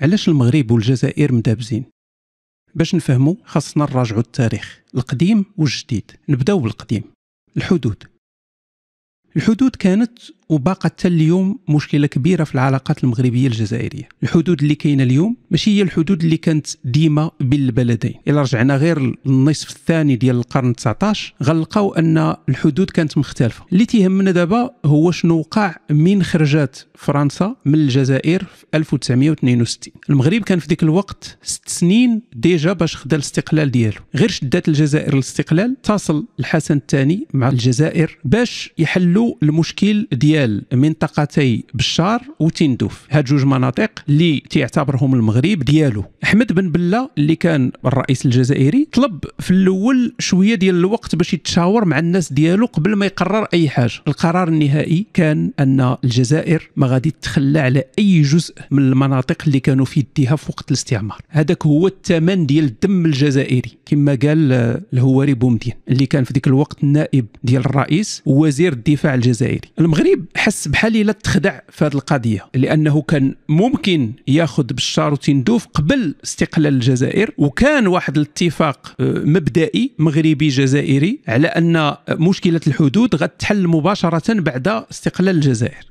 علاش المغرب والجزائر مدابزين باش نفهمو خاصنا نراجعو التاريخ القديم والجديد نبداو بالقديم الحدود الحدود كانت وباقى حتى اليوم مشكلة كبيرة في العلاقات المغربية الجزائرية الحدود اللي كاينة اليوم ماشي هي الحدود اللي كانت ديما بين البلدين إلا رجعنا غير النصف الثاني ديال القرن 19 غلقوا أن الحدود كانت مختلفة اللي تيهمنا دابا هو شنو وقع من خرجات فرنسا من الجزائر في 1962 المغرب كان في ذاك الوقت ست سنين ديجا باش خدا الاستقلال ديالو غير شدات الجزائر الاستقلال اتصل الحسن الثاني مع الجزائر باش يحلوا المشكل ديال ديال منطقتي بشار وتندوف هاد جوج مناطق اللي تيعتبرهم المغرب ديالو احمد بن بله اللي كان الرئيس الجزائري طلب في الاول شويه ديال الوقت باش يتشاور مع الناس ديالو قبل ما يقرر اي حاجه القرار النهائي كان ان الجزائر ما غادي تتخلى على اي جزء من المناطق اللي كانوا في يديها في وقت الاستعمار هذاك هو الثمن ديال الدم الجزائري كما قال آه، الهواري بومدين اللي كان في ذيك الوقت النائب ديال الرئيس ووزير الدفاع الجزائري المغرب حس بحال الا تخدع في هذه القضيه لانه كان ممكن ياخذ بشار وتندوف قبل استقلال الجزائر وكان واحد الاتفاق آه، مبدئي مغربي جزائري على ان مشكله الحدود غتحل مباشره بعد استقلال الجزائر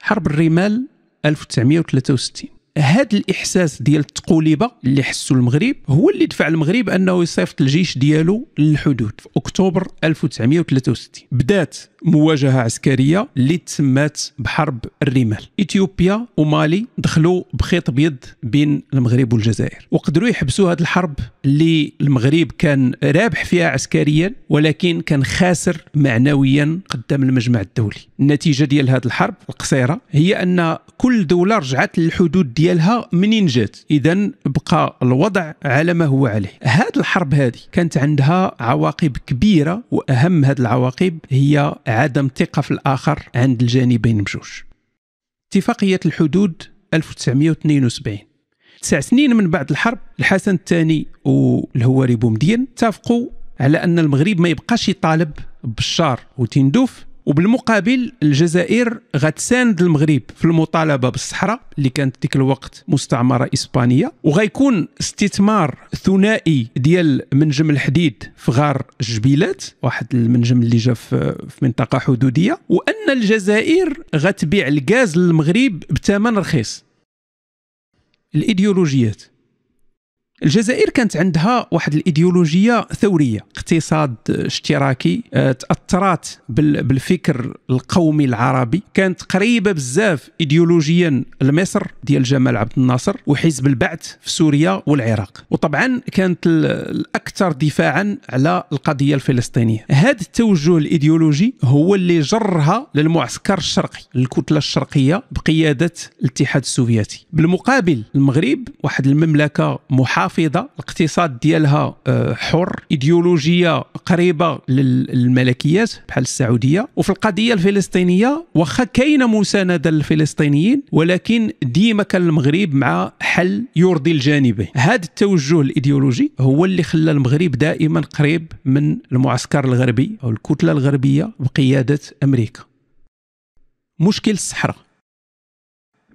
حرب الرمال 1963 هذا الاحساس ديال التقوليبه اللي حسوا المغرب هو اللي دفع المغرب انه يصيفط الجيش ديالو للحدود في اكتوبر 1963 بدات مواجهه عسكريه اللي تسمات بحرب الرمال اثيوبيا ومالي دخلوا بخيط ابيض بين المغرب والجزائر وقدروا يحبسوا هذه الحرب اللي المغرب كان رابح فيها عسكريا ولكن كان خاسر معنويا قدام المجمع الدولي النتيجه ديال هذه الحرب القصيره هي ان كل دوله رجعت للحدود ديالها منين جات اذا بقى الوضع على ما هو عليه هذه الحرب هذه كانت عندها عواقب كبيره واهم هذه العواقب هي عدم الثقة في الآخر عند الجانبين بجوج اتفاقية الحدود 1972 تسع سنين من بعد الحرب الحسن الثاني والهواري بومدين اتفقوا على أن المغرب ما يبقاش يطالب بشار وتندوف وبالمقابل الجزائر غتساند المغرب في المطالبه بالصحراء اللي كانت ديك الوقت مستعمره اسبانيه وغيكون استثمار ثنائي ديال منجم الحديد في غار الجبيلات واحد المنجم اللي جا في منطقه حدوديه وان الجزائر غتبيع الغاز للمغرب بثمن رخيص الايديولوجيات الجزائر كانت عندها واحد الايديولوجيه ثوريه اقتصاد اشتراكي آه، تاثرات بالفكر القومي العربي كانت قريبه بزاف ايديولوجيا لمصر ديال جمال عبد الناصر وحزب البعث في سوريا والعراق وطبعا كانت الاكثر دفاعا على القضيه الفلسطينيه هذا التوجه الايديولوجي هو اللي جرها للمعسكر الشرقي الكتله الشرقيه بقياده الاتحاد السوفيتي بالمقابل المغرب واحد المملكه محافظه محافظه الاقتصاد ديالها آه، حر ايديولوجيه قريبه للملكيات بحال السعوديه وفي القضيه الفلسطينيه واخا كاينه مسانده للفلسطينيين ولكن ديما كان المغرب مع حل يرضي الجانبين هذا التوجه الايديولوجي هو اللي خلى المغرب دائما قريب من المعسكر الغربي او الكتله الغربيه بقياده امريكا مشكل الصحراء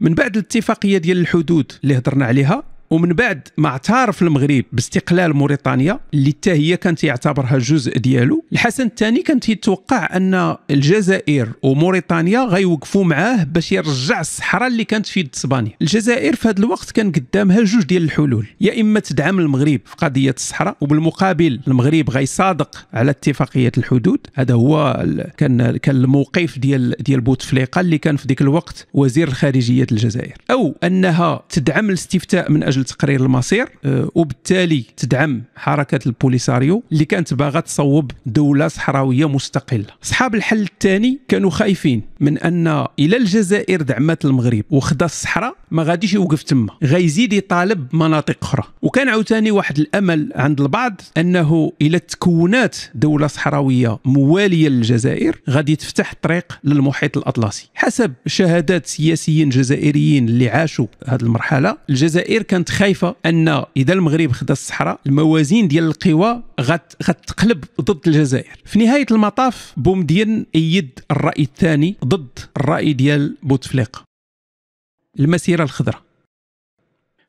من بعد الاتفاقيه ديال الحدود اللي هضرنا عليها ومن بعد ما اعترف المغرب باستقلال موريتانيا اللي حتى هي كانت يعتبرها جزء ديالو الحسن الثاني كان تيتوقع ان الجزائر وموريتانيا غيوقفوا معاه باش يرجع الصحراء اللي كانت في يد اسبانيا الجزائر في هذا الوقت كان قدامها جوج ديال الحلول يا اما تدعم المغرب في قضيه الصحراء وبالمقابل المغرب غيصادق على اتفاقيه الحدود هذا هو كان كان الموقف ديال ديال بوتفليقه اللي كان في ذيك الوقت وزير الخارجيه الجزائر او انها تدعم الاستفتاء من اجل لاجل تقرير المصير آه، وبالتالي تدعم حركه البوليساريو اللي كانت باغا تصوب دوله صحراويه مستقله اصحاب الحل الثاني كانوا خايفين من ان الى الجزائر دعمت المغرب وخدا الصحراء ما غاديش يوقف تما غيزيد يطالب مناطق اخرى وكان عاوتاني واحد الامل عند البعض انه الى تكونات دوله صحراويه مواليه للجزائر غادي تفتح طريق للمحيط الاطلسي حسب شهادات سياسيين جزائريين اللي عاشوا هذه المرحله الجزائر كانت كنت خايفه ان اذا المغرب خدا الصحراء الموازين ديال القوى غت غتقلب ضد الجزائر في نهايه المطاف بومدين ايد الراي الثاني ضد الراي ديال بوتفليقه المسيره الخضراء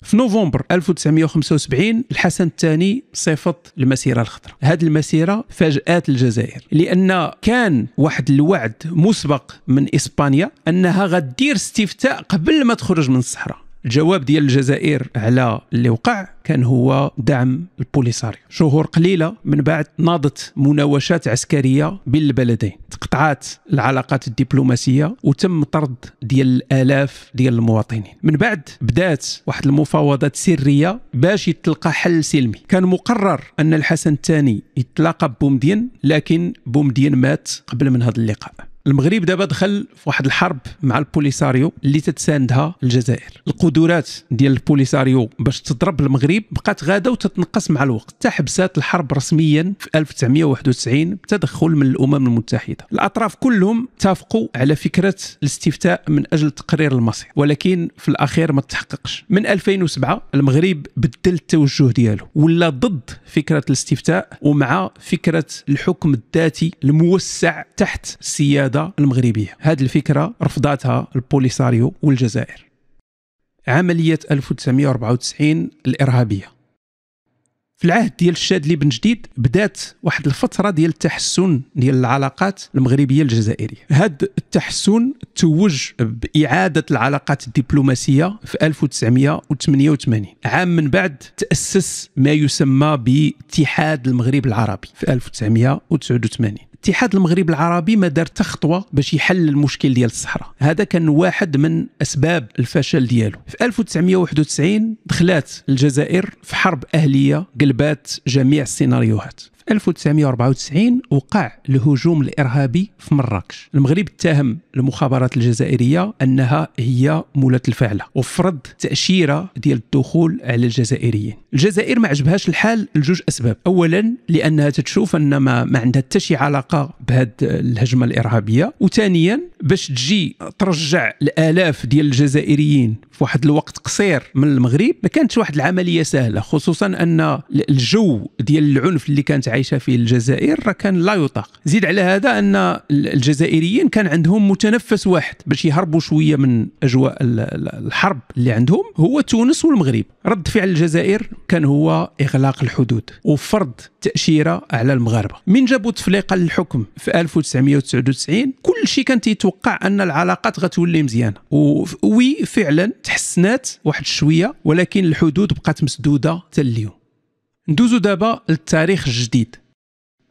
في نوفمبر 1975 الحسن الثاني صيفط المسيره الخضراء هذه المسيره فاجات الجزائر لان كان واحد الوعد مسبق من اسبانيا انها غدير استفتاء قبل ما تخرج من الصحراء الجواب ديال الجزائر على اللي وقع كان هو دعم البوليساريو شهور قليله من بعد ناضت مناوشات عسكريه بين البلدين تقطعات العلاقات الدبلوماسيه وتم طرد ديال الالاف ديال المواطنين من بعد بدات واحد المفاوضات سريه باش يتلقى حل سلمي كان مقرر ان الحسن الثاني يتلاقى ببومدين لكن بومدين مات قبل من هذا اللقاء المغرب دابا دخل في واحد الحرب مع البوليساريو اللي تتساندها الجزائر القدرات ديال البوليساريو باش تضرب المغرب بقات غاده وتتنقص مع الوقت تحبسات الحرب رسميا في 1991 بتدخل من الامم المتحده الاطراف كلهم اتفقوا على فكره الاستفتاء من اجل تقرير المصير ولكن في الاخير ما تحققش من 2007 المغرب بدل التوجه دياله ولا ضد فكره الاستفتاء ومع فكره الحكم الذاتي الموسع تحت سياده النهضه المغربيه هذه الفكره رفضتها البوليساريو والجزائر عمليه 1994 الارهابيه في العهد ديال الشاذلي بن جديد بدات واحد الفتره ديال التحسن ديال العلاقات المغربيه الجزائريه هذا التحسن توج باعاده العلاقات الدبلوماسيه في 1988 عام من بعد تاسس ما يسمى باتحاد المغرب العربي في 1989 اتحاد المغرب العربي ما دار حتى خطوه باش يحل المشكل ديال الصحراء هذا كان واحد من اسباب الفشل دياله في 1991 دخلات الجزائر في حرب اهليه كلبات جميع السيناريوهات 1994 وقع الهجوم الارهابي في مراكش المغرب اتهم المخابرات الجزائريه انها هي موله الفعله وفرض تاشيره ديال الدخول على الجزائريين الجزائر ما عجبهاش الحال لجوج اسباب اولا لانها تتشوف ان ما, ما عندها حتى شي علاقه بهذه الهجمه الارهابيه وثانيا باش تجي ترجع الالاف ديال الجزائريين في واحد الوقت قصير من المغرب ما كانتش واحد العمليه سهله خصوصا ان الجو ديال العنف اللي كانت عايشه في الجزائر راه كان لا يطاق زيد على هذا أن الجزائريين كان عندهم متنفس واحد باش يهربوا شوية من أجواء الحرب اللي عندهم هو تونس والمغرب رد فعل الجزائر كان هو إغلاق الحدود وفرض تأشيرة على المغاربة من جابوا تفليقة للحكم في 1999 كل شيء كان تيتوقع أن العلاقات غتولي مزيانة وي فعلا تحسنات واحد شوية ولكن الحدود بقات مسدودة حتى اليوم ندوزو دابا للتاريخ الجديد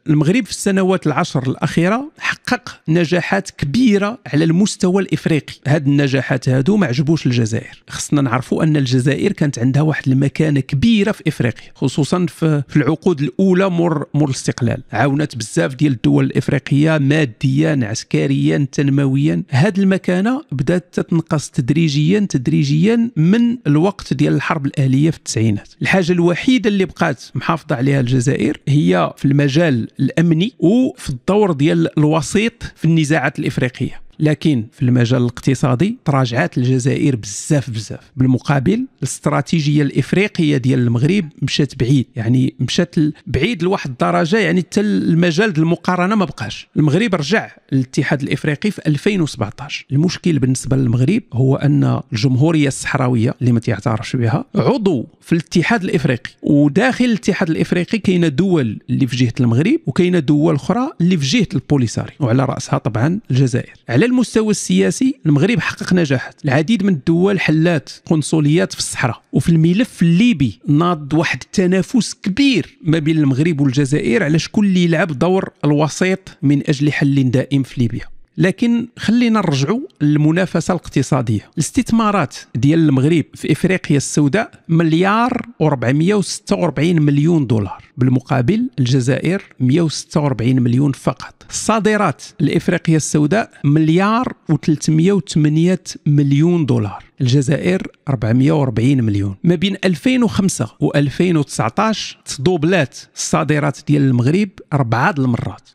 المغرب في السنوات العشر الاخيره حقق نجاحات كبيره على المستوى الافريقي هاد النجاحات هادو ما عجبوش الجزائر خصنا نعرفوا ان الجزائر كانت عندها واحد المكانه كبيره في افريقيا خصوصا في العقود الاولى مر مر الاستقلال عاونت بزاف ديال الدول الافريقيه ماديا عسكريا تنمويا هاد المكانه بدات تتنقص تدريجيا تدريجيا من الوقت ديال الحرب الاهليه في التسعينات الحاجه الوحيده اللي بقات محافظه عليها الجزائر هي في المجال الامني وفي الدور ديال الوسيط في النزاعات الافريقيه لكن في المجال الاقتصادي تراجعات الجزائر بزاف بزاف بالمقابل الاستراتيجيه الافريقيه ديال المغرب مشات بعيد يعني مشات بعيد لواحد الدرجه يعني حتى المجال المقارنه ما بقاش المغرب رجع للاتحاد الافريقي في 2017 المشكل بالنسبه للمغرب هو ان الجمهوريه الصحراويه اللي ما تيعترفش بها عضو في الاتحاد الافريقي وداخل الاتحاد الافريقي كاينه دول اللي في جهه المغرب وكاينه دول اخرى اللي في جهه البوليساري وعلى راسها طبعا الجزائر على المستوى السياسي المغرب حقق نجاحات العديد من الدول حلات قنصليات في الصحراء وفي الملف الليبي ناض واحد التنافس كبير ما بين المغرب والجزائر على شكون اللي يلعب دور الوسيط من اجل حل دائم في ليبيا لكن خلينا نرجعوا للمنافسه الاقتصاديه الاستثمارات ديال المغرب في افريقيا السوداء مليار و446 مليون دولار بالمقابل الجزائر 146 مليون فقط الصادرات لافريقيا السوداء مليار و308 مليون دولار الجزائر 440 مليون ما بين 2005 و 2019 تضوبلات الصادرات ديال المغرب اربعه المرات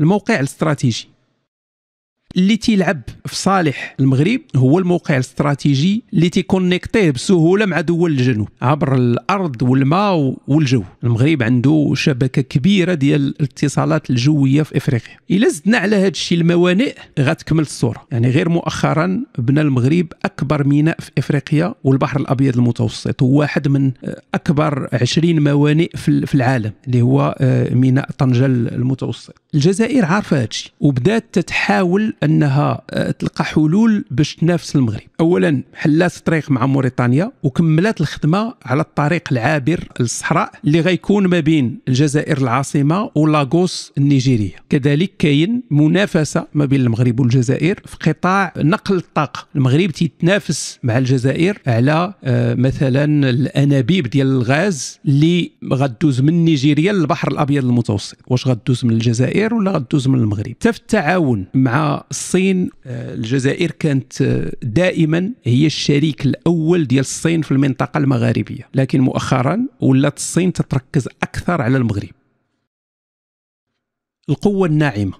الموقع الاستراتيجي اللي تيلعب في صالح المغرب هو الموقع الاستراتيجي اللي تيكونيكتيه بسهوله مع دول الجنوب عبر الارض والماء والجو المغرب عنده شبكه كبيره ديال الاتصالات الجويه في افريقيا الا زدنا على هذا الشيء الموانئ غتكمل الصوره يعني غير مؤخرا بنى المغرب اكبر ميناء في افريقيا والبحر الابيض المتوسط هو واحد من اكبر 20 موانئ في العالم اللي هو آه، ميناء طنجه المتوسط الجزائر عارفه هذا الشيء وبدات تتحاول انها آه، تلقى حلول باش تنافس المغرب اولا حلات الطريق مع موريتانيا وكملات الخدمه على الطريق العابر للصحراء اللي غيكون ما بين الجزائر العاصمه ولاغوس النيجيريه كذلك كاين منافسه ما بين المغرب والجزائر في قطاع نقل الطاقه المغرب تيتنافس مع الجزائر على آه، مثلا الانابيب ديال الغاز اللي غدوز من نيجيريا للبحر الابيض المتوسط واش غدوز من الجزائر ولا غدوز من المغرب حتى في التعاون مع الصين آه، الجزائر كانت آه، دائما هي الشريك الاول ديال الصين في المنطقه المغاربيه لكن مؤخرا ولات الصين تتركز اكثر على المغرب القوه الناعمه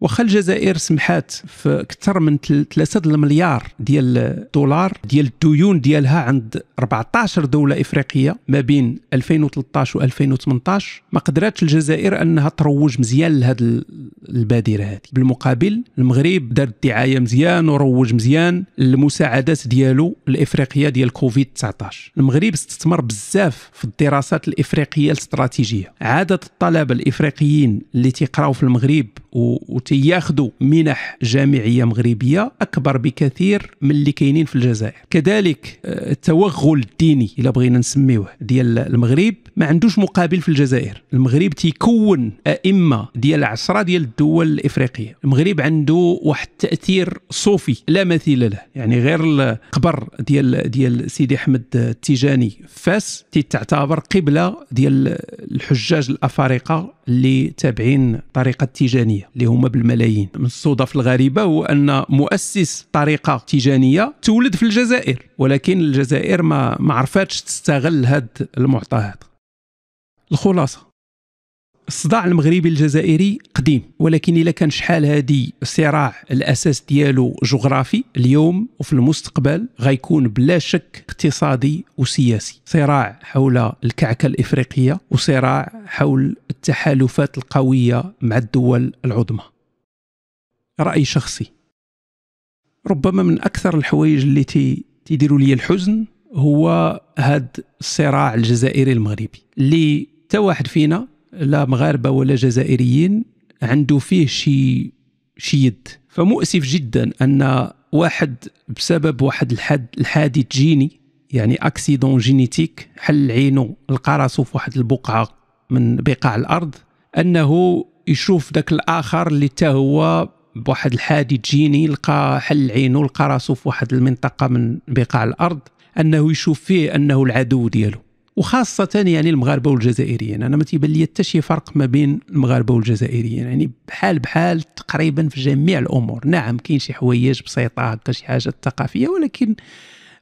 واخا الجزائر سمحات في اكثر من 3 المليار ديال الدولار ديال الديون ديالها عند 14 دوله افريقيه ما بين 2013 و2018 ما قدراتش الجزائر انها تروج مزيان لهذا البادره هذه بالمقابل المغرب دار الدعايه مزيان وروج مزيان للمساعدات ديالو الافريقيه ديال كوفيد 19 المغرب استثمر بزاف في الدراسات الافريقيه الاستراتيجيه عدد الطلبه الافريقيين اللي تيقراو في المغرب و تياخذوا منح جامعيه مغربيه اكبر بكثير من اللي كاينين في الجزائر كذلك آه، التوغل الديني الا بغينا نسميوه ديال المغرب ما عندوش مقابل في الجزائر المغرب تيكون ائمه ديال عشرة ديال الدول الافريقيه المغرب عنده واحد التاثير صوفي لا مثيل له يعني غير القبر ديال ديال سيدي احمد التيجاني فاس تعتبر قبله ديال الحجاج الافارقه اللي تابعين الطريقه التيجانيه اللي هما بالملايين من الصدف الغريبه هو ان مؤسس طريقه تيجانيه تولد في الجزائر ولكن الجزائر ما ما عرفاتش تستغل هاد المعطى هذا الخلاصه الصداع المغربي الجزائري قديم ولكن الا كان شحال هادي صراع الاساس ديالو جغرافي اليوم وفي المستقبل غيكون بلا شك اقتصادي وسياسي صراع حول الكعكه الافريقيه وصراع حول التحالفات القويه مع الدول العظمى راي شخصي ربما من اكثر الحوايج اللي تي تيديروا لي الحزن هو هاد الصراع الجزائري المغربي اللي حتى واحد فينا لا مغاربه ولا جزائريين عنده فيه شي شي يد فمؤسف جدا ان واحد بسبب واحد الحد الحادث جيني يعني اكسيدون جينيتيك حل عينه لقى راسو في واحد البقعه من بقاع الارض انه يشوف ذاك الاخر اللي حتى هو بواحد الحادث جيني لقى حل عينه لقى راسو في واحد المنطقه من بقاع الارض انه يشوف فيه انه العدو ديالو وخاصه يعني المغاربه والجزائريين انا ما تيبان لي حتى شي فرق ما بين المغاربه والجزائريين يعني بحال بحال تقريبا في جميع الامور نعم كاين شي حوايج بسيطه هكا شي حاجه ثقافيه ولكن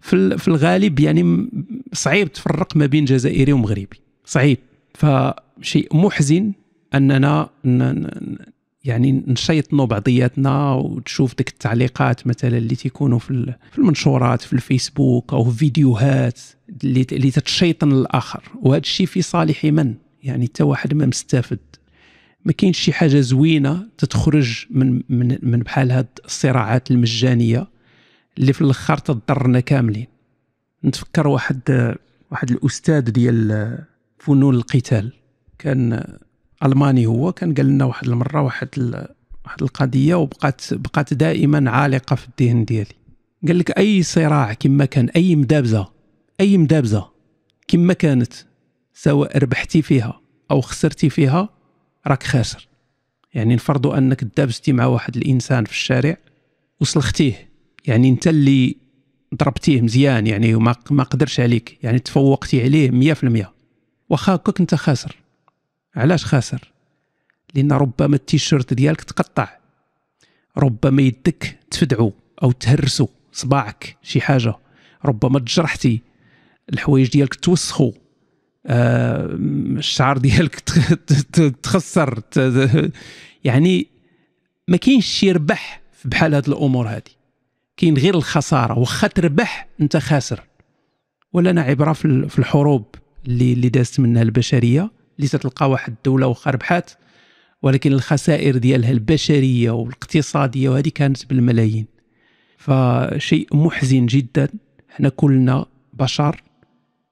في في الغالب يعني صعيب تفرق ما بين جزائري ومغربي صعيب فشيء محزن اننا يعني نشيطنوا بعضياتنا وتشوف ديك التعليقات مثلا اللي تيكونوا في المنشورات في الفيسبوك او في فيديوهات اللي اللي تتشيطن الاخر وهذا الشيء في صالح من يعني حتى واحد ما مستافد ما كاينش شي حاجه زوينه تتخرج من من من بحال هاد الصراعات المجانيه اللي في الاخر تضرنا كاملين نتفكر واحد واحد الاستاذ ديال فنون القتال كان الماني هو كان قال لنا واحد المره واحد واحد القضيه وبقات بقات دائما عالقه في الذهن ديالي قال لك اي صراع كما كان اي مدابزه اي مدابزه كما كانت سواء ربحتي فيها او خسرتي فيها راك خاسر يعني نفرضوا انك دابزتي مع واحد الانسان في الشارع وسلختيه يعني انت اللي ضربتيه مزيان يعني وما ما قدرش عليك يعني تفوقتي عليه 100% واخا هكاك انت خاسر علاش خاسر لان ربما التيشيرت ديالك تقطع ربما يدك تفدعو او تهرسو صباعك شي حاجه ربما تجرحتي الحوايج ديالك توسخوا آه الشعر ديالك تخسر يعني ما كاينش شي ربح بحال هاد الامور هذه كاين غير الخساره واخا تربح انت خاسر ولا انا عبره في الحروب اللي اللي دازت منها البشريه اللي تتلقى واحد الدوله واخا ربحات ولكن الخسائر ديالها البشريه والاقتصاديه وهذه كانت بالملايين فشيء محزن جدا حنا كلنا بشر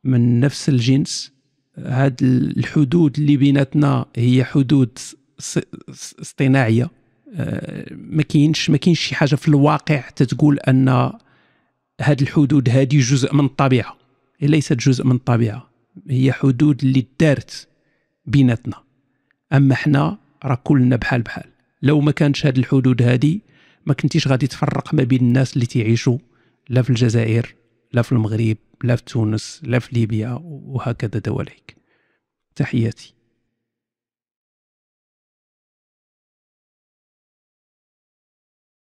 من نفس الجنس هاد الحدود اللي بيناتنا هي حدود اصطناعيه آه، ما كاينش ما كاينش شي حاجه في الواقع تتقول ان هاد الحدود هذه جزء من الطبيعه هي ليست جزء من الطبيعه هي حدود اللي دارت بيناتنا اما حنا راه كلنا بحال بحال لو ما كانش هاد الحدود هادي ما كنتيش غادي تفرق ما بين الناس اللي تعيشوا لا في الجزائر لا في المغرب لا في تونس لا في ليبيا وهكذا دواليك تحياتي